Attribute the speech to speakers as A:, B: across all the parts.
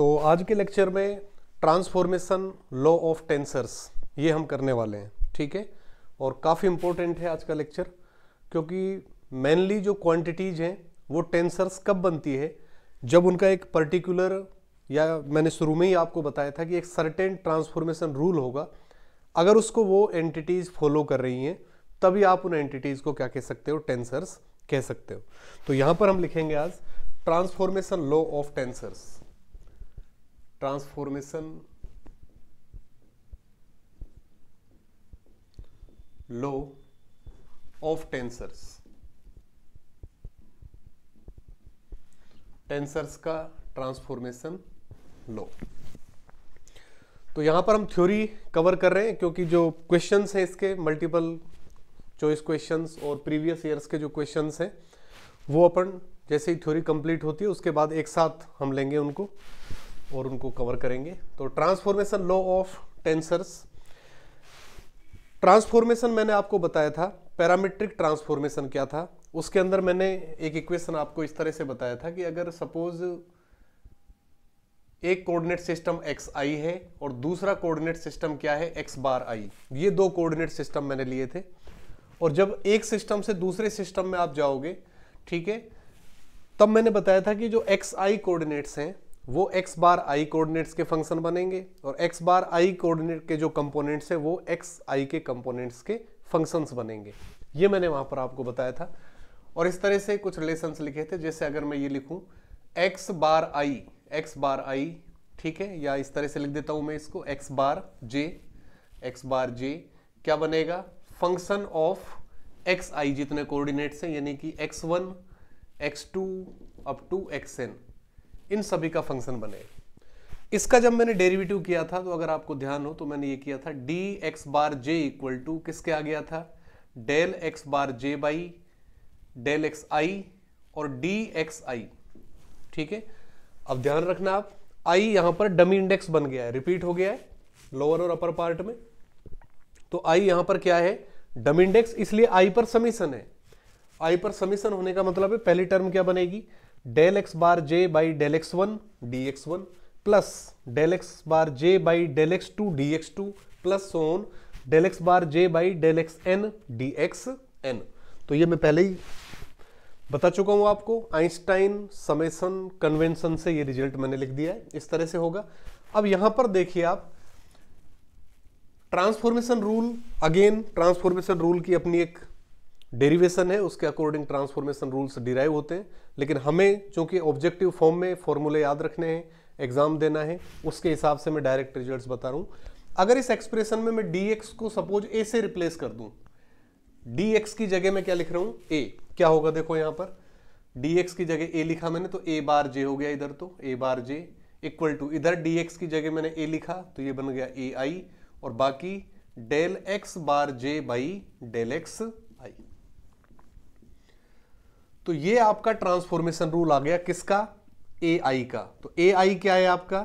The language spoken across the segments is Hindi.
A: तो आज के लेक्चर में ट्रांसफॉर्मेशन लॉ ऑफ टेंसर्स ये हम करने वाले हैं ठीक है और काफ़ी इम्पोर्टेंट है आज का लेक्चर क्योंकि मेनली जो क्वांटिटीज हैं वो टेंसर्स कब बनती है जब उनका एक पर्टिकुलर या मैंने शुरू में ही आपको बताया था कि एक सर्टेन ट्रांसफॉर्मेशन रूल होगा अगर उसको वो एंटिटीज़ फॉलो कर रही हैं तभी आप उन एंटिटीज़ को क्या कह सकते हो टेंसर्स कह सकते हो तो यहाँ पर हम लिखेंगे आज transformation law of tensors transformation law of tensors tensors का ट्रांसफॉर्मेशन लो तो यहां पर हम थ्योरी कवर कर रहे हैं क्योंकि जो क्वेश्चंस हैं इसके मल्टीपल चॉइस क्वेश्चंस और प्रीवियस ईयर्स के जो क्वेश्चंस हैं वो अपन जैसे ही थ्योरी कंप्लीट होती है उसके बाद एक साथ हम लेंगे उनको और उनको कवर करेंगे तो transformation law of tensors transformation मैंने आपको बताया था पैरामेट्रिक ट्रांसफॉर्मेशन क्या था उसके अंदर मैंने एक इक्वेशन आपको इस तरह से बताया था कि अगर सपोज एक कोऑर्डिनेट सिस्टम एक्स आई है और दूसरा कोऑर्डिनेट सिस्टम क्या है एक्स बार आई ये दो कोऑर्डिनेट सिस्टम मैंने लिए थे और जब एक सिस्टम से दूसरे सिस्टम में आप जाओगे ठीक है तब मैंने बताया था कि जो एक्स आई कोऑर्डिनेट्स हैं वो एक्स बार आई कोऑर्डिनेट्स के फंक्शन बनेंगे और एक्स बार आई कोऑर्डिनेट के जो कंपोनेंट्स हैं वो एक्स आई के कंपोनेंट्स के फंक्शंस बनेंगे ये मैंने वहाँ पर आपको बताया था और इस तरह से कुछ रिलेशंस लिखे थे जैसे अगर मैं ये लिखूँ एक्स बार आई एक्स बार आई ठीक है या इस तरह से लिख देता हूँ मैं इसको एक्स बार जे एक्स बार जे क्या बनेगा फंक्शन ऑफ एक्स आई जितने कोऑर्डिनेट्स हैं यानी कि x one x two up to x n इन सभी का फंक्शन बने इसका जब मैंने डेरिवेटिव किया था तो अगर आपको ध्यान हो तो मैंने ये किया था d x bar j equal to किसके आ गया था del x bar j by del x i और डी एक्स आई ठीक है अब ध्यान रखना आप आई यहां पर डमी इंडेक्स बन गया है रिपीट हो गया है लोअर और अपर पार्ट में तो आई यहां पर क्या है डमी इंडेक्स इसलिए आई पर समीशन है आई पर समीशन होने का मतलब है पहली टर्म क्या बनेगी del x bar j by del x one d x one plus del x bar j by del x two d x two plus सोन del x bar j by del x n d x n तो ये मैं पहले ही बता चुका हूँ आपको आइंस्टाइन समेसन कन्वेंशन से ये रिजल्ट मैंने लिख दिया है इस तरह से होगा अब यहाँ पर देखिए आप transformation rule again transformation rule की अपनी एक डेरिवेशन है उसके अकॉर्डिंग ट्रांसफॉर्मेशन रूल्स डिराइव होते हैं लेकिन हमें चूंकि ऑब्जेक्टिव फॉर्म में फॉर्मूले याद रखने हैं एग्जाम देना है उसके हिसाब से मैं डायरेक्ट रिजल्ट्स बता रहा हूँ अगर इस एक्सप्रेशन में मैं डी एक्स को सपोज ए से रिप्लेस कर दूं डी एक्स की जगह मैं क्या लिख रहा हूँ ए क्या होगा देखो यहाँ पर डी एक्स की जगह ए लिखा मैंने तो ए बार जे हो गया इधर तो a bar j equal to इधर डी एक्स की जगह मैंने ए लिखा तो ये बन गया ए आई और बाकी del x bar j by del x तो ये आपका ट्रांसफॉर्मेशन रूल आ गया किसका ए आई का तो ए आई क्या है आपका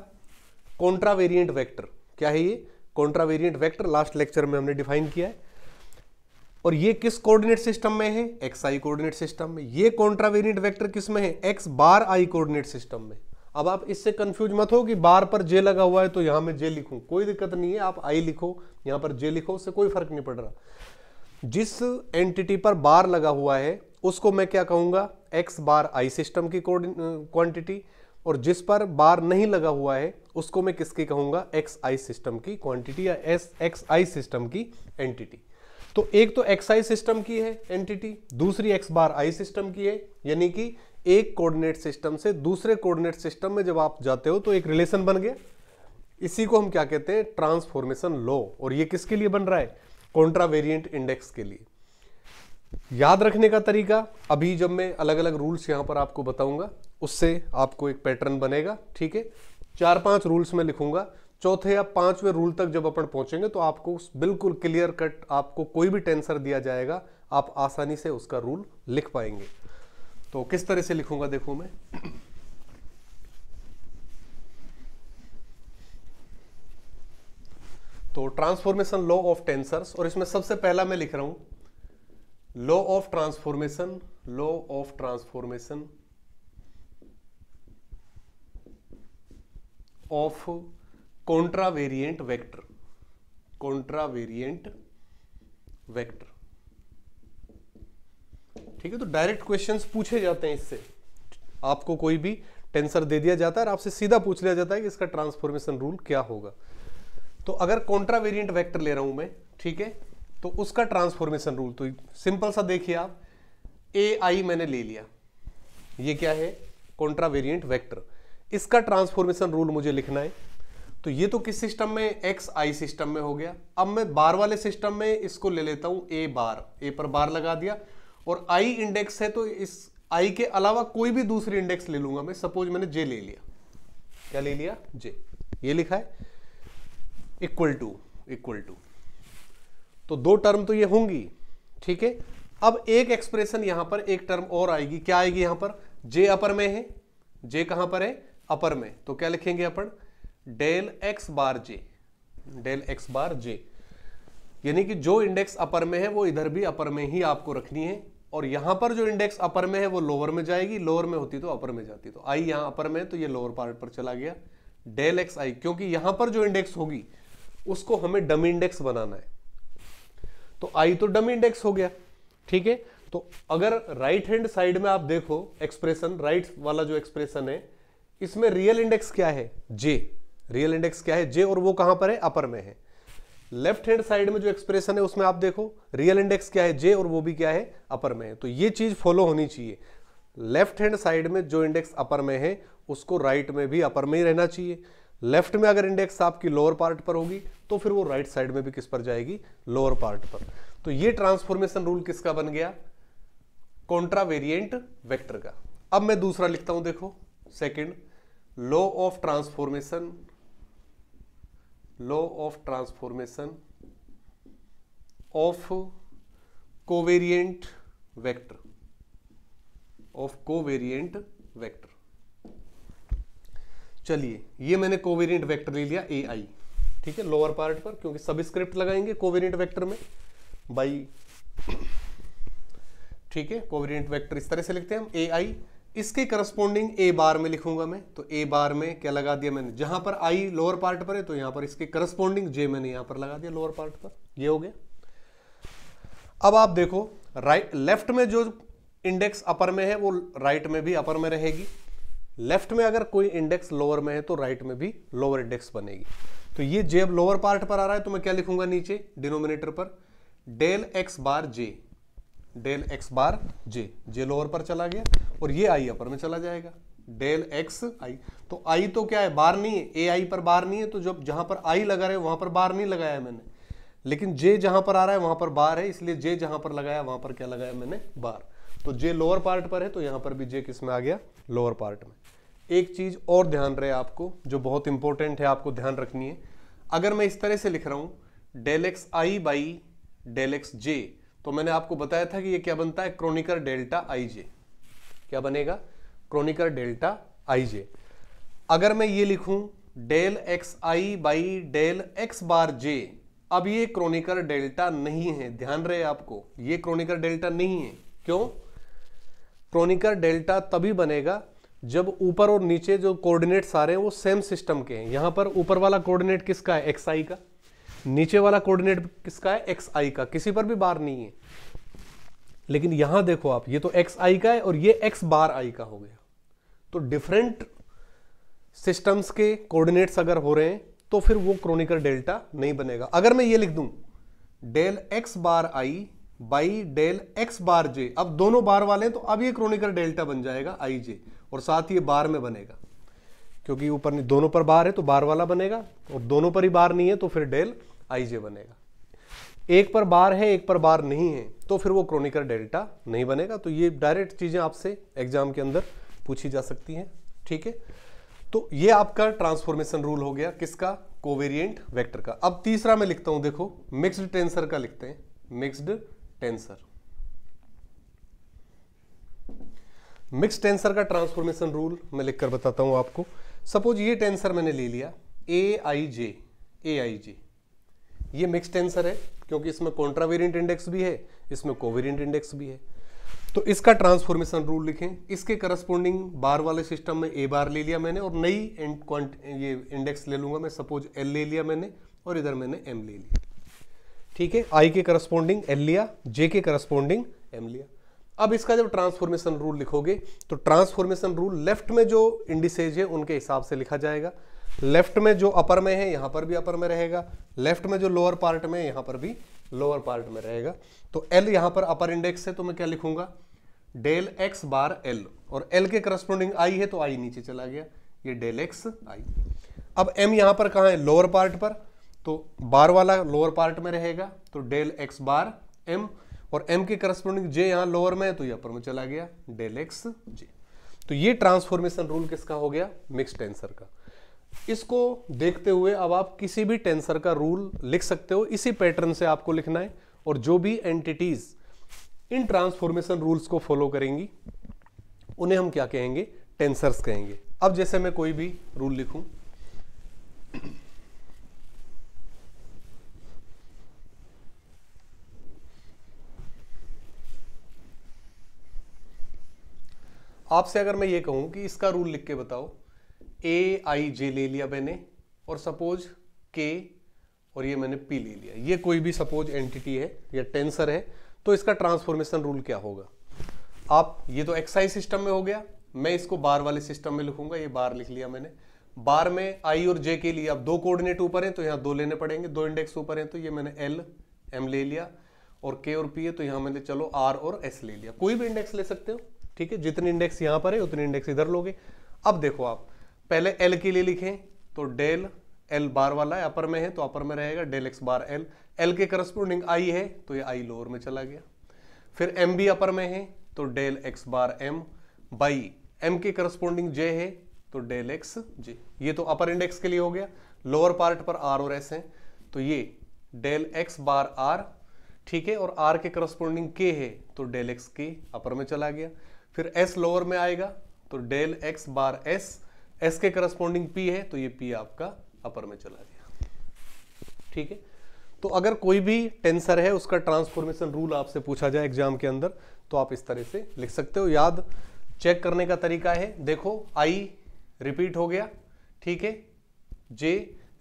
A: कॉन्ट्रावेरियंट वेक्टर क्या है ये कॉन्ट्रावेरियंट वेक्टर लास्ट लेक्चर में हमने डिफाइन किया है और ये किस कोऑर्डिनेट सिस्टम में है एक्स आई कोऑर्डिनेट सिस्टम में ये कॉन्ट्रावेरियंट वेक्टर किस में है x bar i coordinate system में अब आप इससे कंफ्यूज मत हो कि बार पर जे लगा हुआ है तो यहां में जे लिखूं कोई दिक्कत नहीं है आप आई लिखो यहां पर जे लिखो उससे कोई फर्क नहीं पड़ रहा जिस एंटिटी पर बार लगा हुआ है उसको मैं क्या कहूँगा एक्स बार आई सिस्टम की क्वांटिटी और जिस पर बार नहीं लगा हुआ है उसको मैं किसकी कहूँगा एक्स आई सिस्टम की क्वांटिटी या एस एक्स आई सिस्टम की एंटिटी तो एक तो एक्स आई सिस्टम की है एंटिटी दूसरी एक्स बार आई सिस्टम की है यानी कि एक कोऑर्डिनेट सिस्टम से दूसरे कोऑर्डिनेट सिस्टम में जब आप जाते हो तो एक रिलेशन बन गया इसी को हम क्या कहते हैं ट्रांसफॉर्मेशन लॉ और ये किसके लिए बन रहा है कॉन्ट्रावेरियंट इंडेक्स के लिए याद रखने का तरीका अभी जब मैं अलग अलग रूल्स यहां पर आपको बताऊंगा उससे आपको एक पैटर्न बनेगा ठीक है चार पांच रूल्स में लिखूंगा चौथे या पांचवें रूल तक जब अपन पहुंचेंगे तो आपको बिल्कुल क्लियर कट आपको कोई भी टेंसर दिया जाएगा आप आसानी से उसका रूल लिख पाएंगे तो किस तरह से लिखूंगा देखो मैं तो ट्रांसफॉर्मेशन लॉ ऑफ टेंसर्स और इसमें सबसे पहला मैं लिख रहा हूं law of transformation law of transformation of contravariant vector contravariant vector ठीक है तो डायरेक्ट क्वेश्चंस पूछे जाते हैं इससे आपको कोई भी टेंसर दे दिया जाता है और आपसे सीधा पूछ लिया जाता है कि इसका ट्रांसफॉर्मेशन रूल क्या होगा तो अगर कॉन्ट्रावेरिएंट वेक्टर ले रहा हूं मैं ठीक है तो उसका ट्रांसफॉर्मेशन रूल तो सिंपल सा देखिए आप ए आई मैंने ले लिया ये क्या है कॉन्ट्रावेरियंट वैक्टर इसका ट्रांसफॉर्मेशन रूल मुझे लिखना है तो ये तो किस सिस्टम में एक्स आई सिस्टम में हो गया अब मैं बार वाले सिस्टम में इसको ले लेता हूं ए बार ए पर बार लगा दिया और आई इंडेक्स है तो इस आई के अलावा कोई भी दूसरी इंडेक्स ले लूंगा मैं सपोज मैंने जे ले लिया क्या ले लिया जे ये लिखा है इक्वल टू इक्वल टू तो दो टर्म तो ये होंगी ठीक है अब एक एक्सप्रेशन यहां पर एक टर्म और आएगी क्या आएगी यहां पर जे अपर में है जे कहां पर है अपर में तो क्या लिखेंगे अपन del x bar j del x bar j यानी कि जो इंडेक्स अपर में है वो इधर भी अपर में ही आपको रखनी है और यहां पर जो इंडेक्स अपर में है वो लोअर में जाएगी लोअर में होती तो अपर में जाती तो आई यहां अपर में तो ये लोअर पार्ट पर चला गया डेल एक्स आई क्योंकि यहां पर जो इंडेक्स होगी उसको हमें डम इंडेक्स बनाना है तो आई तो डम इंडेक्स हो गया ठीक है तो अगर राइट हैंड साइड में आप देखो एक्सप्रेशन राइट वाला जो एक्सप्रेशन है इसमें रियल इंडेक्स क्या है जे रियल इंडेक्स क्या है जे और वो कहां पर है अपर में है लेफ्ट हैंड साइड में जो एक्सप्रेशन है उसमें आप देखो रियल इंडेक्स क्या है जे और वो भी क्या है अपर में है तो ये चीज फॉलो होनी चाहिए लेफ्ट हैंड साइड में जो इंडेक्स अपर में है उसको राइट right में भी अपर में ही रहना चाहिए लेफ्ट में अगर इंडेक्स आपकी लोअर पार्ट पर होगी तो फिर वो राइट right साइड में भी किस पर जाएगी लोअर पार्ट पर तो ये ट्रांसफॉर्मेशन रूल किसका बन गया कॉन्ट्रा वेरियंट वैक्टर का अब मैं दूसरा लिखता हूं देखो second law of transformation law of transformation of covariant vector of covariant vector चलिए ये मैंने कोवेरियंट वेक्टर ले लिया ए आई ठीक है लोअर पार्ट पर क्योंकि सब स्क्रिप्ट लगाएंगे कोवेरियंट वेक्टर में बाई ठीक है कोवेरियंट वेक्टर इस तरह से लिखते हैं हम ए आई इसके करस्पोंडिंग ए बार में लिखूंगा मैं तो ए बार में क्या लगा दिया मैंने जहां पर आई लोअर पार्ट पर है तो यहां पर इसके करस्पोंडिंग जे मैंने यहां पर लगा दिया लोअर पार्ट पर ये हो गया अब आप देखो राइट लेफ्ट में जो इंडेक्स अपर में है वो राइट में भी अपर में रहेगी लेफ्ट में अगर कोई इंडेक्स लोअर में है तो राइट में भी लोअर इंडेक्स बनेगी तो ये जे अब लोअर पार्ट पर आ रहा है तो मैं क्या लिखूंगा नीचे डिनोमिनेटर पर del x bar j del x bar j j lower पर चला गया और ये आई अपर में चला जाएगा डेल एक्स आई तो आई तो क्या है बार नहीं है ए आई पर बार नहीं है तो जब जहां पर आई लगा रहे वहां पर बार नहीं लगाया मैंने लेकिन जे जहां पर आ रहा है वहां पर बार है इसलिए जे जहां पर लगाया वहां पर क्या लगाया मैंने बार तो जे लोअर पार्ट पर है तो यहां पर भी जे किस में आ गया लोअर पार्ट में एक चीज़ और ध्यान रहे आपको जो बहुत इंपॉर्टेंट है आपको ध्यान रखनी है अगर मैं इस तरह से लिख रहा हूं del x i by del x j तो मैंने आपको बताया था कि ये क्या बनता है क्रोनिकर डेल्टा आई जे क्या बनेगा क्रोनिकर डेल्टा आई जे अगर मैं ये लिखूं del x i by del x bar j अब ये क्रोनिकर डेल्टा नहीं है ध्यान रहे आपको ये क्रोनिकर डेल्टा नहीं है क्यों क्रोनिकर डेल्टा तभी बनेगा जब ऊपर और नीचे जो कोऑर्डिनेट्स आ रहे हैं वो सेम सिस्टम के हैं यहां पर ऊपर वाला कोऑर्डिनेट किसका है एक्स आई का नीचे वाला कोऑर्डिनेट किसका है एक्स आई का किसी पर भी बार नहीं है लेकिन यहां देखो आप ये तो एक्स आई का है और ये एक्स बार आई का हो गया तो डिफरेंट सिस्टम्स के कोऑर्डिनेट्स अगर हो रहे हैं तो फिर वो क्रोनिकल डेल्टा नहीं बनेगा अगर मैं ये लिख दूं del x bar i by del x bar j अब दोनों बार वाले हैं तो अब ये क्रोनिकल डेल्टा बन जाएगा आई जे और साथ ही ये बार में बनेगा क्योंकि ऊपर नहीं दोनों पर बार है तो बार वाला बनेगा और दोनों पर ही बार नहीं है तो फिर डेल आई जे बनेगा एक पर बार है एक पर बार नहीं है तो फिर वो क्रोनिकल डेल्टा नहीं बनेगा तो ये डायरेक्ट चीज़ें आपसे एग्जाम के अंदर पूछी जा सकती हैं ठीक है तो ये आपका ट्रांसफॉर्मेशन रूल हो गया किसका कोवेरियंट वेक्टर का अब तीसरा मैं लिखता हूं देखो मिक्स्ड टेंसर का लिखते हैं मिक्स्ड टेंसर मिक्स टेंसर का ट्रांसफॉर्मेशन रूल मैं लिखकर बताता हूँ आपको सपोज ये टेंसर मैंने ले लिया ए आई जे ए आई जे ये मिक्स टेंसर है क्योंकि इसमें कॉन्ट्रावेरियंट इंडेक्स भी है इसमें कोवेरियंट इंडेक्स भी है तो इसका ट्रांसफॉर्मेशन रूल लिखें इसके करस्पोंडिंग बार वाले सिस्टम में ए बार ले लिया मैंने और नई ये इंडेक्स ले लूंगा मैं सपोज एल ले लिया मैंने और इधर मैंने एम ले लिया ठीक है आई के करस्पोंडिंग एल लिया जे के करस्पोंडिंग एम लिया अब इसका जब ट्रांसफॉर्मेशन रूल लिखोगे तो ट्रांसफॉर्मेशन रूल लेफ्ट में जो इंडिसेज है उनके हिसाब से लिखा जाएगा लेफ्ट में जो अपर में है यहां पर भी अपर में रहेगा लेफ्ट में जो लोअर पार्ट में यहाँ पर भी लोअर पार्ट में रहेगा तो एल यहाँ पर अपर इंडेक्स है तो मैं क्या लिखूंगा डेल एक्स बार एल और एल के करस्पोंडिंग आई है तो आई नीचे चला गया ये डेल एक्स आई अब एम यहाँ पर कहाँ है लोअर पार्ट पर तो बार वाला लोअर पार्ट में रहेगा तो डेल एक्स बार एम और एम के करस्पॉन्डिंग जे यहां लोअर में है तो ये अपर में चला गया डेल एक्स जे तो ये ट्रांसफॉर्मेशन रूल किसका हो गया मिक्स टेंसर का इसको देखते हुए अब आप किसी भी टेंसर का रूल लिख सकते हो इसी पैटर्न से आपको लिखना है और जो भी एंटिटीज इन ट्रांसफॉर्मेशन रूल्स को फॉलो करेंगी उन्हें हम क्या कहेंगे टेंसर्स कहेंगे अब जैसे मैं कोई भी रूल लिखूं आपसे अगर मैं ये कहूँ कि इसका रूल लिख के बताओ ए आई जे ले लिया मैंने और सपोज के और ये मैंने पी ले लिया ये कोई भी सपोज एंटिटी है या टेंसर है तो इसका ट्रांसफॉर्मेशन रूल क्या होगा आप ये तो एक्साइज सिस्टम में हो गया मैं इसको बार वाले सिस्टम में लिखूंगा ये बार लिख लिया मैंने बार में आई और जे के लिए आप दो कोऑर्डिनेट ऊपर हैं तो यहाँ दो लेने पड़ेंगे दो इंडेक्स ऊपर हैं तो ये मैंने एल एम ले लिया और के और पी है तो यहाँ मैंने चलो आर और एस ले लिया कोई भी इंडेक्स ले सकते हो ठीक है जितनी इंडेक्स यहां पर है उतनी इंडेक्स इधर लोगे अब देखो आप पहले एल के लिए लिखें तो डेल एल बार वाला है अपर में है तो अपर में रहेगा del x bar l l के करस्पोंडिंग आई है तो ये आई लोअर में चला गया फिर एम बी अपर में है तो del x bar m by m के करस्पोंडिंग जे है तो डेल एक्स जे ये तो अपर इंडेक्स के लिए हो गया लोअर पार्ट पर आर और एस है तो ये डेल एक्स बार आर ठीक है और आर के करस्पोंडिंग के है तो डेल एक्स के अपर में चला गया फिर एस लोअर में आएगा तो del x bar s s के करस्पॉन्डिंग पी है तो ये पी आपका अपर में चला गया ठीक है तो अगर कोई भी टेंसर है उसका ट्रांसफॉर्मेशन रूल आपसे पूछा जाए एग्जाम के अंदर तो आप इस तरह से लिख सकते हो याद चेक करने का तरीका है देखो आई रिपीट हो गया ठीक है जे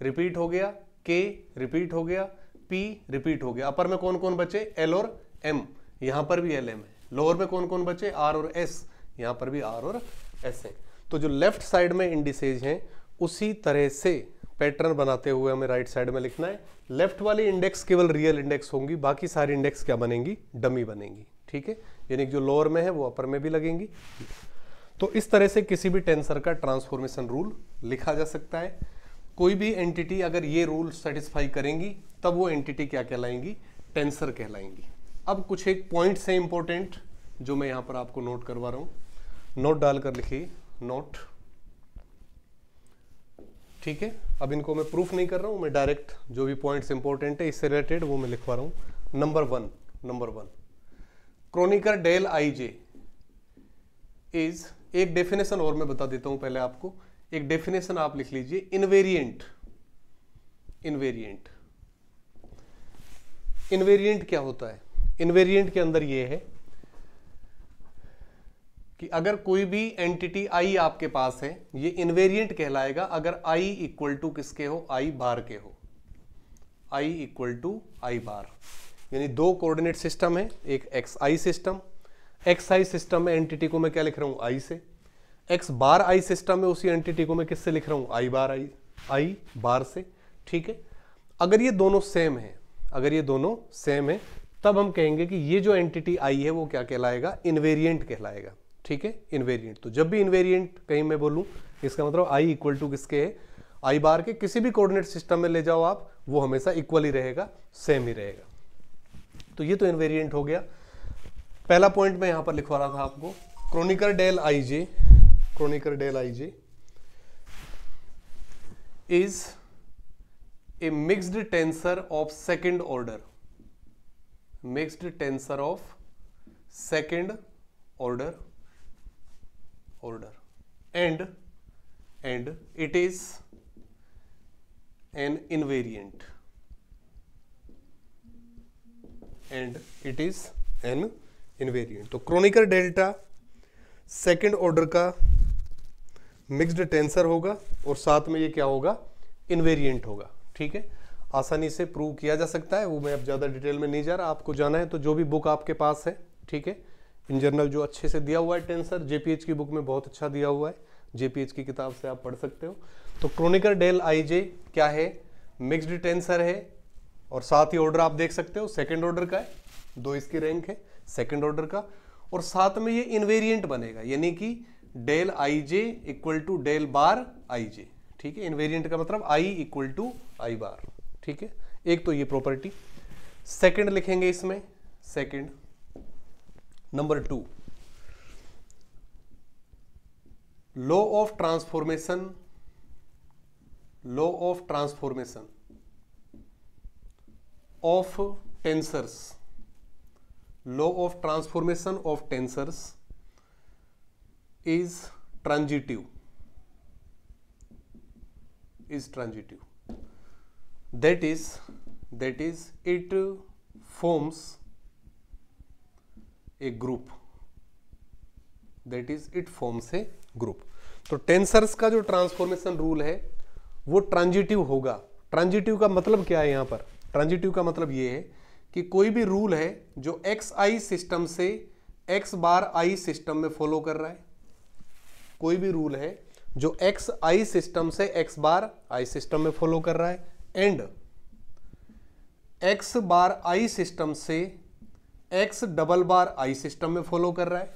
A: रिपीट हो गया के रिपीट हो गया पी रिपीट हो गया अपर में कौन कौन बचे एल और एम यहां पर भी एल एम है लोअर में कौन कौन बचे आर और एस यहाँ पर भी आर और एस है तो जो लेफ्ट साइड में इंडिसेज हैं उसी तरह से पैटर्न बनाते हुए हमें राइट साइड में लिखना है लेफ्ट वाली इंडेक्स केवल रियल इंडेक्स होंगी बाकी सारी इंडेक्स क्या बनेंगी डमी बनेंगी ठीक है यानी जो लोअर में है वो अपर में भी लगेंगी तो इस तरह से किसी भी टेंसर का ट्रांसफॉर्मेशन रूल लिखा जा सकता है कोई भी एंटिटी अगर ये रूल सेटिस्फाई करेंगी तब वो एंटिटी क्या कहलाएंगी टेंसर कहलाएंगी अब कुछ एक पॉइंट्स हैं इंपॉर्टेंट जो मैं यहां पर आपको नोट करवा रहा हूं नोट डालकर लिखिए नोट ठीक है अब इनको मैं प्रूफ नहीं कर रहा हूं मैं डायरेक्ट जो भी पॉइंट्स इंपॉर्टेंट है इससे रिलेटेड वो मैं लिखवा रहा हूं number one number one Kronecker del i j is एक डेफिनेशन और मैं बता देता हूं पहले आपको एक डेफिनेशन आप लिख लीजिए इनवेरियंट इनवेरियंट इनवेरियंट क्या होता है इनवेरियंट के अंदर ये है कि अगर कोई भी एंटिटी आई आपके पास है ये इनवेरियंट कहलाएगा अगर आई इक्वल टू किसके हो आई बार के हो आई इक्वल टू आई बार यानी दो कोऑर्डिनेट सिस्टम है एक x i system x i system में एंटिटी को मैं क्या लिख रहा हूँ आई से एक्स बार आई सिस्टम में उसी एंटिटी को मैं किससे लिख रहा हूँ आई बार आई आई बार से ठीक है अगर ये दोनों सेम है अगर ये दोनों सेम है तब हम कहेंगे कि ये जो एंटिटी आई है वो क्या कहलाएगा इनवेरियंट कहलाएगा ठीक है इनवेरियंट तो जब भी इनवेरियंट कहीं मैं बोलूं इसका मतलब आई इक्वल टू किसके है आई बार के किसी भी कोऑर्डिनेट सिस्टम में ले जाओ आप वो हमेशा इक्वल ही रहेगा सेम ही रहेगा तो ये तो इनवेरियंट हो गया पहला पॉइंट मैं यहां पर लिखवा रहा था आपको Kronecker del i j Kronecker del i j is a mixed tensor of second order mixed tensor of second order order and and it is an invariant and it is an invariant तो क्रोनिकर डेल्टा सेकेंड ऑर्डर का मिक्सड टेंसर होगा और साथ में ये क्या होगा इन्वेरियंट होगा ठीक है आसानी से प्रूव किया जा सकता है वो मैं अब ज़्यादा डिटेल में नहीं जा रहा आपको जाना है तो जो भी बुक आपके पास है ठीक है इन जनरल जो अच्छे से दिया हुआ है टेंसर जे की बुक में बहुत अच्छा दिया हुआ है जे की किताब से आप पढ़ सकते हो तो क्रोनिकर डेल आई क्या है मिक्सड टेंसर है और साथ ही ऑर्डर आप देख सकते हो सेकेंड ऑर्डर का है दो इसकी रैंक है सेकेंड ऑर्डर का और साथ में ये इन्वेरियंट बनेगा यानी कि del i j equal to del bar i j ठीक है इन्वेरियंट का मतलब आई इक्वल टू आई बार ठीक है एक तो ये प्रॉपर्टी सेकंड लिखेंगे इसमें second number two law of transformation law of transformation of tensors law of transformation of tensors is transitive is transitive that is that is it forms a group that is it forms a group तो टेंसर्स का जो ट्रांसफॉर्मेशन रूल है वो ट्रांजिटिव होगा ट्रांजिटिव का मतलब क्या है यहाँ पर ट्रांजिटिव का मतलब ये है कि कोई भी रूल है जो एक्स आई सिस्टम से एक्स बार आई सिस्टम में फॉलो कर रहा है कोई भी रूल है जो एक्स आई सिस्टम से एक्स बार आई सिस्टम में फॉलो कर रहा है and x bar i system से x double bar i system में फॉलो कर रहा है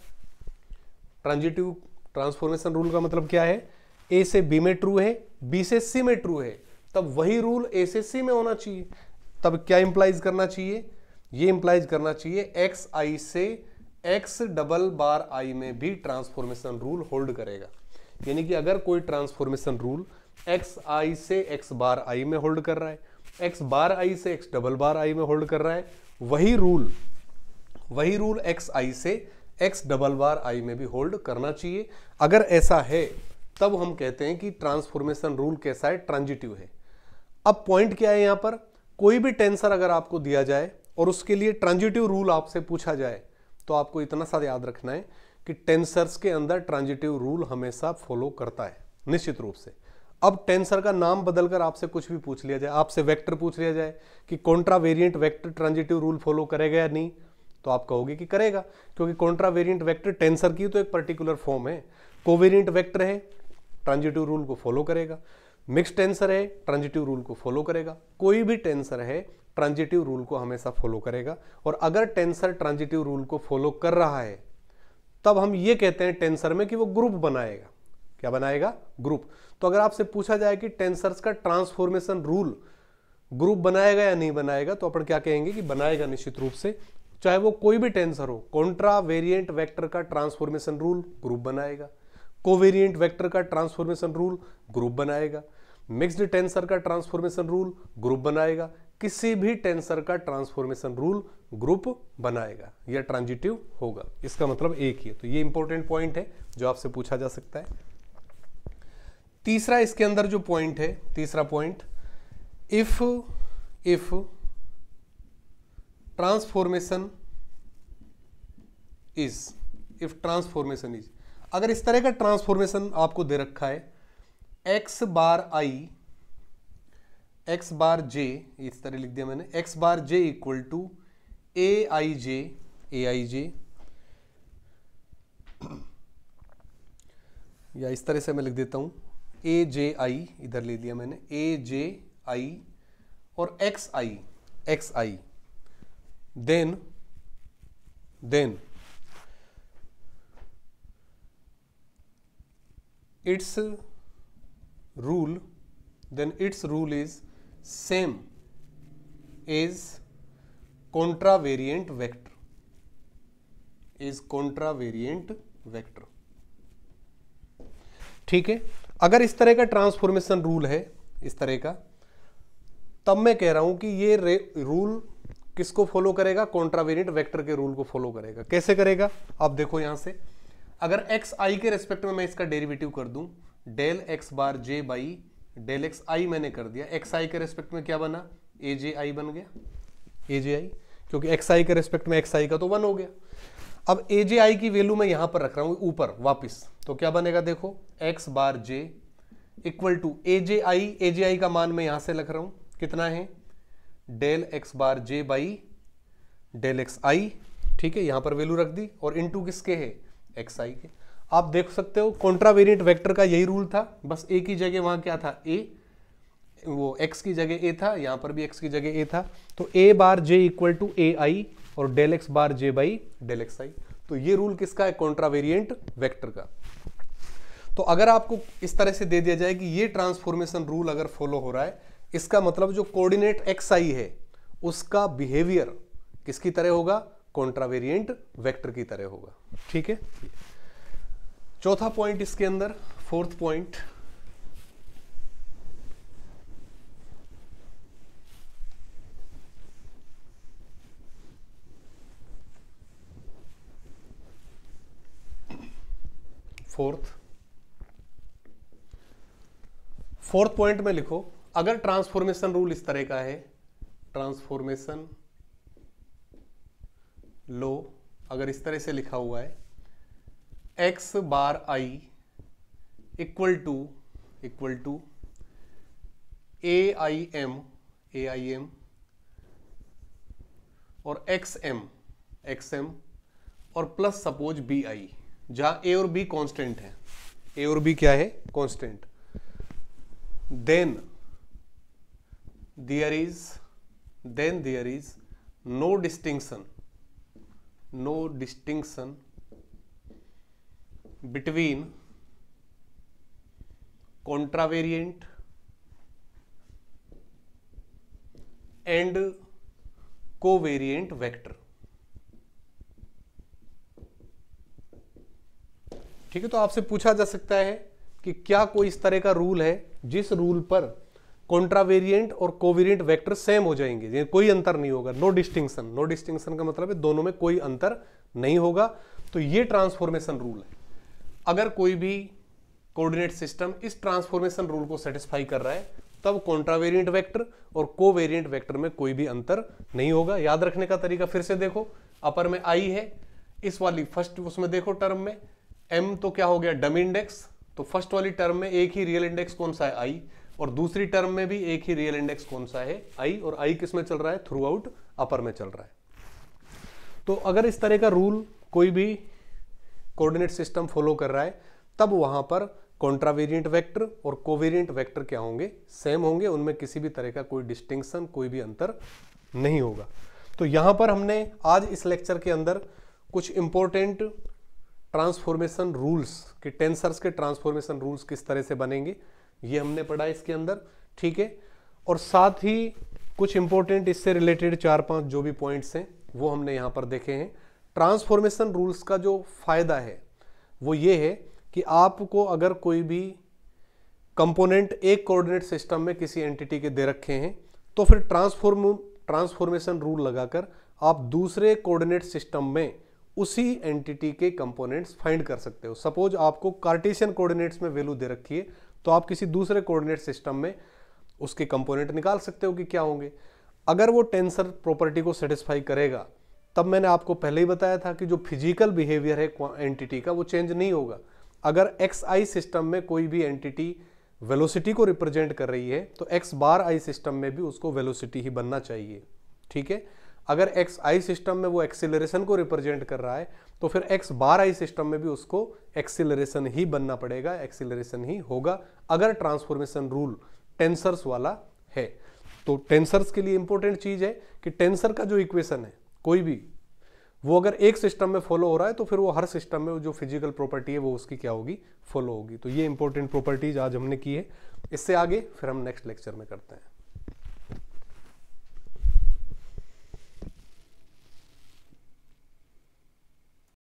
A: ट्रांजिटिव ट्रांसफॉर्मेशन रूल का मतलब क्या है ए से बी में ट्रू है बी से सी में ट्रू है तब वही रूल ए से सी में होना चाहिए तब क्या इंप्लाइज करना चाहिए ये इंप्लाइज करना चाहिए एक्स आई से एक्स डबल बार आई में भी ट्रांसफॉर्मेशन रूल होल्ड करेगा यानी कि अगर कोई ट्रांसफॉर्मेशन रूल एक्स आई से एक्स बार आई में होल्ड कर रहा है एक्स बार आई से एक्स डबल बार आई में होल्ड कर रहा है वही रूल वही रूल एक्स आई से एक्स डबल बार आई में भी होल्ड करना चाहिए अगर ऐसा है तब हम कहते हैं कि ट्रांसफॉर्मेशन रूल कैसा है ट्रांजिटिव है अब पॉइंट क्या है यहां पर कोई भी टेंसर अगर आपको दिया जाए और उसके लिए ट्रांजिटिव रूल आपसे पूछा जाए तो आपको इतना सा याद रखना है कि टेंसर्स के अंदर ट्रांजिटिव रूल हमेशा फॉलो करता है निश्चित रूप से अब टेंसर का नाम बदलकर आपसे कुछ भी पूछ लिया जाए आपसे वेक्टर पूछ लिया जाए कि contravariant vector transitive rule follow करेगा या नहीं तो आप कहोगे कि करेगा क्योंकि कॉन्ट्रा वेरियंट वैक्टर टेंसर की तो एक पर्टिकुलर फॉर्म है कोवेरियंट वैक्टर है ट्रांजिटिव रूल को फॉलो करेगा मिक्स टेंसर है ट्रांजिटिव रूल को फॉलो करेगा कोई भी टेंसर है ट्रांजिटिव रूल को हमेशा फॉलो करेगा और अगर टेंसर ट्रांजिटिव रूल को फॉलो कर रहा है तब हम ये कहते हैं टेंसर में कि वो ग्रुप बनाएगा क्या बनाएगा ग्रुप तो अगर आपसे पूछा जाए कि टेंसर्स का ट्रांसफॉर्मेशन रूल ग्रुप बनाएगा या नहीं बनाएगा तो अपन क्या कहेंगे कि बनाएगा निश्चित रूप से चाहे वो कोई भी टेंसर हो कॉन्ट्रा वेरियंट वैक्टर का ट्रांसफॉर्मेशन रूल ग्रुप बनाएगा कोवेरियंट वैक्टर का ट्रांसफॉर्मेशन रूल ग्रुप बनाएगा मिक्सड टेंसर का ट्रांसफॉर्मेशन रूल ग्रुप बनाएगा किसी भी टेंसर का ट्रांसफॉर्मेशन रूल ग्रुप बनाएगा या ट्रांजिटिव होगा इसका मतलब एक ही है तो ये इंपॉर्टेंट पॉइंट है जो आपसे पूछा जा सकता है तीसरा इसके अंदर जो पॉइंट है तीसरा point if if transformation is if transformation is अगर इस तरह का ट्रांसफॉर्मेशन आपको दे रखा है एक्स बार आई एक्स बार जे इस तरह लिख दिया मैंने x bar j equal to a i j a i j या इस तरह से मैं लिख देता हूं ए जे आई इधर ले लिया मैंने ए जे आई और x i x i then then it's rule then it's rule is same is contravariant vector is contravariant vector ठीक है अगर इस तरह का ट्रांसफॉर्मेशन रूल है इस तरह का तब मैं कह रहा हूं कि ये रूल किसको फॉलो करेगा कॉन्ट्रावेरियंट वेक्टर के रूल को फॉलो करेगा कैसे करेगा आप देखो यहां से अगर एक्स आई के रेस्पेक्ट में मैं इसका डेरिवेटिव कर दूं del x bar j by del x i मैंने कर दिया एक्स आई के रेस्पेक्ट में क्या बना ए जे आई बन गया ए जे आई क्योंकि एक्स आई के रेस्पेक्ट में एक्स आई का तो वन हो गया अब ए जे आई की वैल्यू मैं यहां पर रख रहा हूं ऊपर वापस तो क्या बनेगा देखो x bar j equal to a j i a j i का मान मैं यहां से लिख रहा हूं कितना है del x bar j by del x i ठीक है यहां पर वैल्यू रख दी और इनटू किसके है एक्स आई के आप देख सकते हो कॉन्ट्रावेरियंट वैक्टर का यही रूल था बस ए की जगह वहां क्या था ए वो एक्स की जगह ए था यहां पर भी एक्स की जगह ए था तो a bar j equal to a i और del x bar j by del x i तो ये रूल किसका है वेरियंट वेक्टर का तो अगर आपको इस तरह से दे दिया जाए कि ये ट्रांसफॉर्मेशन रूल अगर फॉलो हो रहा है इसका मतलब जो कोऑर्डिनेट एक्स आई है उसका बिहेवियर किसकी तरह होगा कॉन्ट्रावेरियंट वेक्टर की तरह होगा ठीक है चौथा पॉइंट इसके अंदर fourth point fourth fourth point में लिखो अगर ट्रांसफॉर्मेशन रूल इस तरह का है ट्रांसफॉर्मेशन लो अगर इस तरह से लिखा हुआ है x bar i equal to equal to a i m a i m और एक्स एम एक्स एम और प्लस सपोज बी आई जहां ए और बी कांस्टेंट है ए और बी क्या है constant then there is then there is no distinction no distinction between contravariant and covariant vector ठीक है तो आपसे पूछा जा सकता है कि क्या कोई इस तरह का रूल है जिस रूल पर कॉन्ट्रावेरियंट और कोवेरियंट वेक्टर सेम हो जाएंगे कोई अंतर नहीं होगा नो डिस्टिंक्शन नो डिस्टिंक्शन का मतलब है दोनों में कोई अंतर नहीं होगा तो ये ट्रांसफॉर्मेशन रूल है अगर कोई भी कोऑर्डिनेट सिस्टम इस ट्रांसफॉर्मेशन रूल को सेटिस्फाई कर रहा है तब कॉन्ट्रावेरियंट वेक्टर और कोवेरियंट वेक्टर में कोई भी अंतर नहीं होगा याद रखने का तरीका फिर से देखो अपर में आई है इस वाली फर्स्ट उसमें देखो टर्म में एम तो क्या हो गया डम इंडेक्स तो फर्स्ट वाली टर्म में एक ही रियल इंडेक्स कौन सा है आई और दूसरी टर्म में भी एक ही रियल इंडेक्स कौन सा है आई और आई किस में चल रहा है थ्रू आउट अपर में चल रहा है तो अगर इस तरह का रूल कोई भी कोऑर्डिनेट सिस्टम फॉलो कर रहा है तब वहां पर कॉन्ट्रावेरियंट वेक्टर और कोवेरियंट वेक्टर क्या होंगे सेम होंगे उनमें किसी भी तरह का कोई डिस्टिंक्शन कोई भी अंतर नहीं होगा तो यहां पर हमने आज इस लेक्चर के अंदर कुछ इंपॉर्टेंट ट्रांसफॉर्मेशन रूल्स के टेंसर्स के ट्रांसफॉर्मेशन रूल्स किस तरह से बनेंगे ये हमने पढ़ा इसके अंदर ठीक है और साथ ही कुछ इंपॉर्टेंट इससे रिलेटेड चार पांच जो भी पॉइंट्स हैं वो हमने यहाँ पर देखे हैं ट्रांसफॉर्मेशन रूल्स का जो फ़ायदा है वो ये है कि आपको अगर कोई भी कंपोनेंट एक कोऑर्डिनेट सिस्टम में किसी एंटिटी के दे रखे हैं तो फिर ट्रांसफॉर्म ट्रांसफॉर्मेशन रूल लगाकर आप दूसरे कोऑर्डिनेट सिस्टम में उसी एंटिटी के कंपोनेंट्स फाइंड कर सकते हो सपोज आपको कार्टेशियन कोऑर्डिनेट्स में वैल्यू दे रखी है तो आप किसी दूसरे कोऑर्डिनेट सिस्टम में उसके कंपोनेंट निकाल सकते हो कि क्या होंगे अगर वो टेंसर प्रॉपर्टी को सेटिस्फाई करेगा तब मैंने आपको पहले ही बताया था कि जो फिजिकल बिहेवियर है एंटिटी का वो चेंज नहीं होगा अगर एक्स आई सिस्टम में कोई भी एंटिटी वेलोसिटी को रिप्रेजेंट कर रही है तो एक्स बार आई सिस्टम में भी उसको वेलोसिटी ही बनना चाहिए ठीक है अगर एक्स आई सिस्टम में वो एक्सिलरेशन को रिप्रेजेंट कर रहा है तो फिर एक्स बार आई सिस्टम में भी उसको एक्सिलरेशन ही बनना पड़ेगा एक्सिलरेशन ही होगा अगर ट्रांसफॉर्मेशन रूल टेंसर्स वाला है तो टेंसर्स के लिए इंपॉर्टेंट चीज है कि टेंसर का जो इक्वेशन है कोई भी वो अगर एक सिस्टम में फॉलो हो रहा है तो फिर वो हर सिस्टम में जो फिजिकल प्रॉपर्टी है वो उसकी क्या होगी फॉलो होगी तो ये इंपॉर्टेंट प्रॉपर्टीज आज हमने की है इससे आगे फिर हम नेक्स्ट लेक्चर में करते हैं